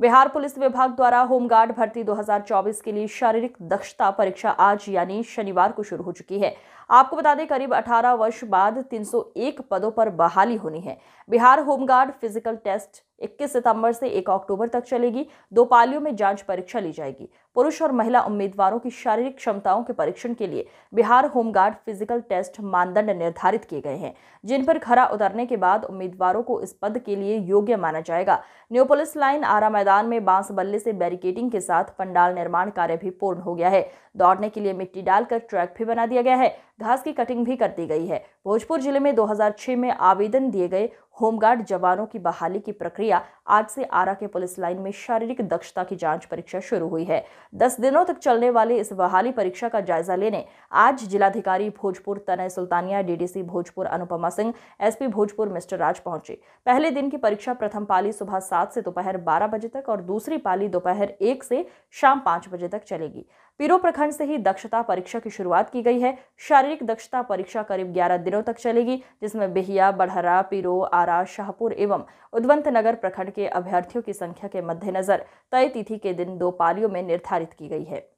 Bihar police विभाग द्वारा home guard भर्ती 2024 के लिए शारीरिक दक्षता परीक्षा आज यानी शनिवार को शुरू हो चुकी है आपको बता दें करीब 18 वर्ष बाद 301 पदों पर बहाली होनी है बिहार होमगार्ड फिजिकल टेस्ट 21 सितंबर से 1 अक्टूबर तक चलेगी दो पालियों में जांच परीक्षा ली जाएगी पुरुष और महिला उम्मीदवारों की शारीरिक क्षमताओं के परीक्षण के लिए बिहार होमगार्ड फिजिकल टेस्ट मानदंड निर्धारित किए गए हैं जिन पर खरा उतरने के बाद उम्मीदवारों को इस पद के लिए योग्य माना जाएगा न्यू पुलिस लाइन आरा मैदान में बांस बल्ले से बैरिकेडिंग के साथ पंडाल निर्माण कार्य भी पूर्ण हो गया है दौड़ने के लिए मिट्टी डालकर ट्रैक भी बना दिया गया है घास की कटिंग भी कर दी गई है भोजपुर जिले में 2006 में आवेदन दिए गए होमगार्ड जवानों की बहाली की प्रक्रिया आज से आरा के पुलिस लाइन में शारीरिक दक्षता की जांच परीक्षा शुरू हुई है दस दिनों तक चलने वाले इस बहाली परीक्षा का जायजा लेने आज जिलाधिकारी Bhojpur Tanay Sultania DDC Bhojpur Anupama Singh SP Bhojpur mister Raj पहुंचे पहले दिन की परीक्षा प्रथम पाली सुबह सात से दोपहर बारह बजे तक और दूसरी पाली दोपहर एक से शाम पांच बजे तक चलेगी पीरो प्रखंड से ही दक्षता परीक्षा की शुरुआत की गई है शारीरिक दक्षता परीक्षा करीब ग्यारह दिनों तक चलेगी जिसमें बेहिया बढ़हरा पीरो आरा बारा शाहपुर एवं उद्वंत नगर प्रखंड के अभ्यर्थियों की संख्या के मद्देनजर तय तिथि के दिन दो पालियों में निर्धारित की गई है